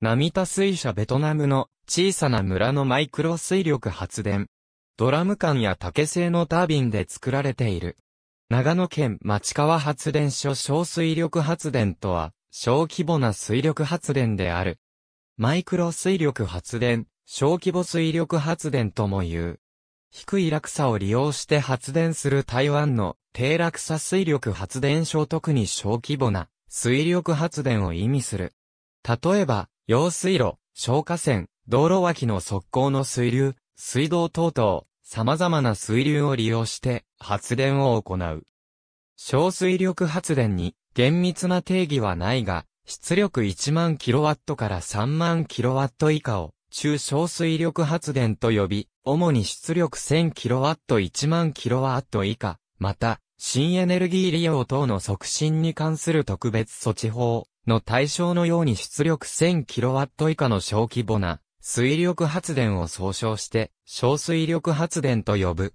ミ田水車ベトナムの小さな村のマイクロ水力発電。ドラム缶や竹製のタービンで作られている。長野県町川発電所小水力発電とは、小規模な水力発電である。マイクロ水力発電、小規模水力発電とも言う。低い落差を利用して発電する台湾の低落差水力発電所特に小規模な水力発電を意味する。例えば、用水路、消火栓、道路脇の側溝の水流、水道等々、様々な水流を利用して発電を行う。小水力発電に厳密な定義はないが、出力1万 kW から3万 kW 以下を中小水力発電と呼び、主に出力 1000kW1 万 kW 以下、また、新エネルギー利用等の促進に関する特別措置法、の対象のように出力 1000kW 以下の小規模な水力発電を総称して、小水力発電と呼ぶ。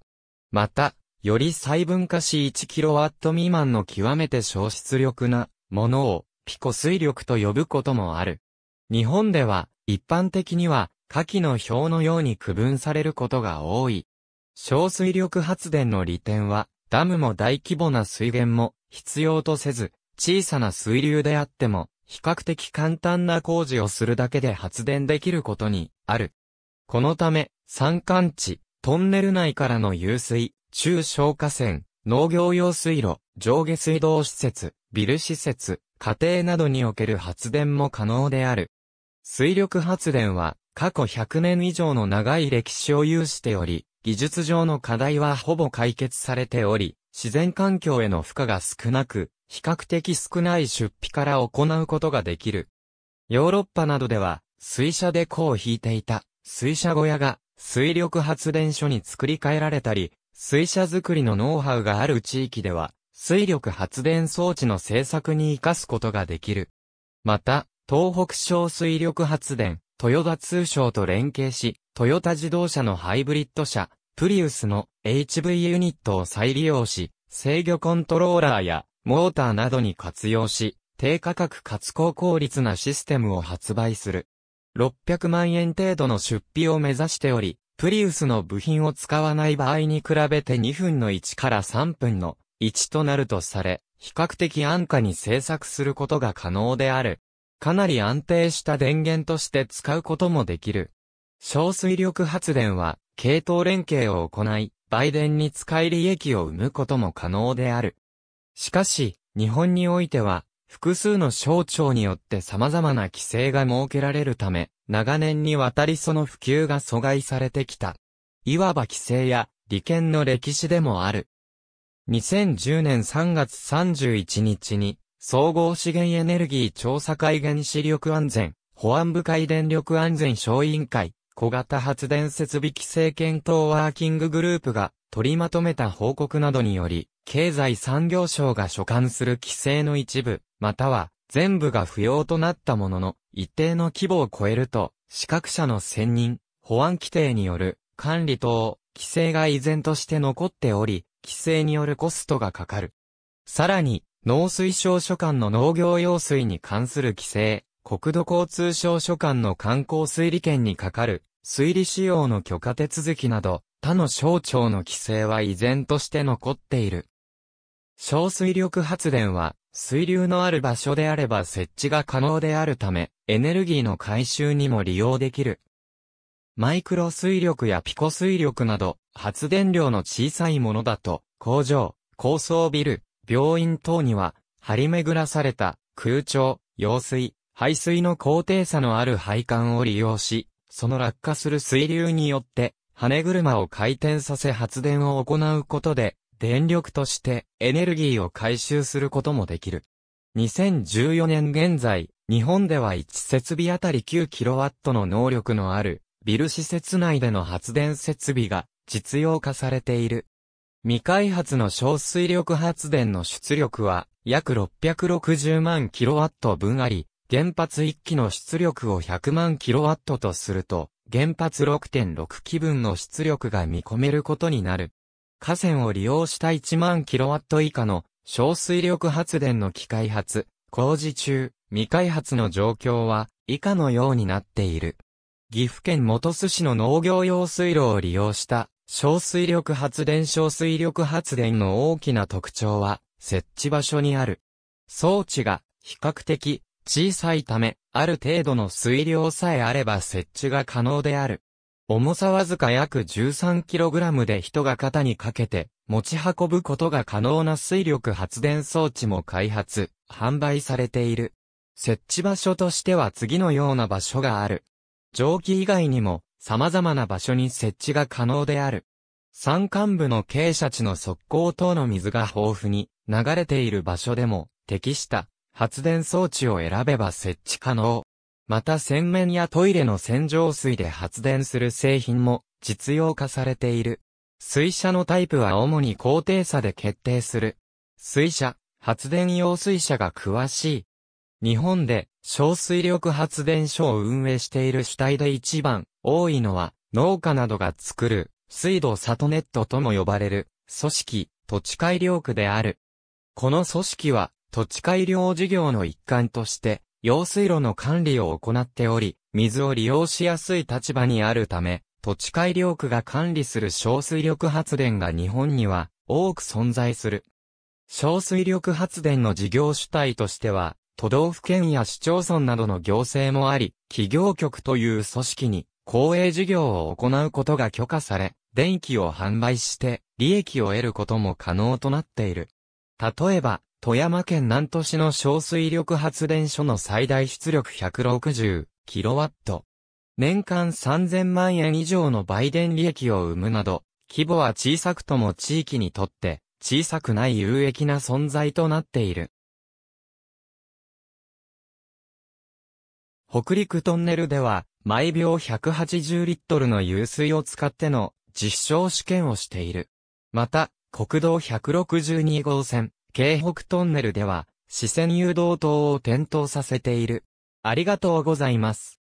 また、より細分化し 1kW 未満の極めて小出力なものをピコ水力と呼ぶこともある。日本では一般的には下記の表のように区分されることが多い。小水力発電の利点はダムも大規模な水源も必要とせず小さな水流であっても、比較的簡単な工事をするだけで発電できることにある。このため、山間地、トンネル内からの湧水、中小河川、農業用水路、上下水道施設、ビル施設、家庭などにおける発電も可能である。水力発電は過去100年以上の長い歴史を有しており、技術上の課題はほぼ解決されており、自然環境への負荷が少なく、比較的少ない出費から行うことができる。ヨーロッパなどでは、水車で弧を引いていた、水車小屋が、水力発電所に作り変えられたり、水車作りのノウハウがある地域では、水力発電装置の製作に活かすことができる。また、東北省水力発電、豊田通商と連携し、トヨタ自動車のハイブリッド車、プリウスの HV ユニットを再利用し、制御コントローラーやモーターなどに活用し、低価格かつ高効率なシステムを発売する。600万円程度の出費を目指しており、プリウスの部品を使わない場合に比べて2分の1から3分の1となるとされ、比較的安価に製作することが可能である。かなり安定した電源として使うこともできる。小水力発電は、系統連携を行い、売電に使い利益を生むことも可能である。しかし、日本においては、複数の省庁によって様々な規制が設けられるため、長年にわたりその普及が阻害されてきた。いわば規制や利権の歴史でもある。2010年3月31日に、総合資源エネルギー調査会原子力安全、保安部会電力安全省委員会、小型発電設備規制検討ワーキンググループが取りまとめた報告などにより、経済産業省が所管する規制の一部、または全部が不要となったものの、一定の規模を超えると、資格者の選任、保安規定による管理等、規制が依然として残っており、規制によるコストがかかる。さらに、農水省所管の農業用水に関する規制、国土交通省所管の観光推理権にかかる、推理使用の許可手続きなど、他の省庁の規制は依然として残っている。小水力発電は、水流のある場所であれば設置が可能であるため、エネルギーの回収にも利用できる。マイクロ水力やピコ水力など、発電量の小さいものだと、工場、高層ビル、病院等には、張り巡らされた、空調、用水、排水の高低差のある配管を利用し、その落下する水流によって、羽車を回転させ発電を行うことで、電力としてエネルギーを回収することもできる。2014年現在、日本では1設備あたり 9kW の能力のある、ビル施設内での発電設備が実用化されている。未開発の小水力発電の出力は約660万 kW 分あり、原発1基の出力を100万 kW とすると、原発6.6基分の出力が見込めることになる。河川を利用した1万 kW 以下の小水力発電の機開発、工事中、未開発の状況は以下のようになっている。岐阜県本巣市の農業用水路を利用した小水力発電小水力発電の大きな特徴は設置場所にある。装置が比較的小さいため、ある程度の水量さえあれば設置が可能である。重さわずか約 13kg で人が肩にかけて持ち運ぶことが可能な水力発電装置も開発、販売されている。設置場所としては次のような場所がある。蒸気以外にも様々な場所に設置が可能である。山間部の傾斜地の側溝等の水が豊富に流れている場所でも適した発電装置を選べば設置可能。また洗面やトイレの洗浄水で発電する製品も実用化されている。水車のタイプは主に高低差で決定する。水車、発電用水車が詳しい。日本で小水力発電所を運営している主体で一番多いのは農家などが作る水道里ネットとも呼ばれる組織土地改良区である。この組織は土地改良事業の一環として、用水路の管理を行っており、水を利用しやすい立場にあるため、土地改良区が管理する小水力発電が日本には多く存在する。小水力発電の事業主体としては、都道府県や市町村などの行政もあり、企業局という組織に公営事業を行うことが許可され、電気を販売して利益を得ることも可能となっている。例えば、富山県南都市の小水力発電所の最大出力 160kW。年間3000万円以上の売電利益を生むなど、規模は小さくとも地域にとって小さくない有益な存在となっている。北陸トンネルでは、毎秒180リットルの湧水を使っての実証試験をしている。また、国道162号線、京北トンネルでは、視線誘導灯を点灯させている。ありがとうございます。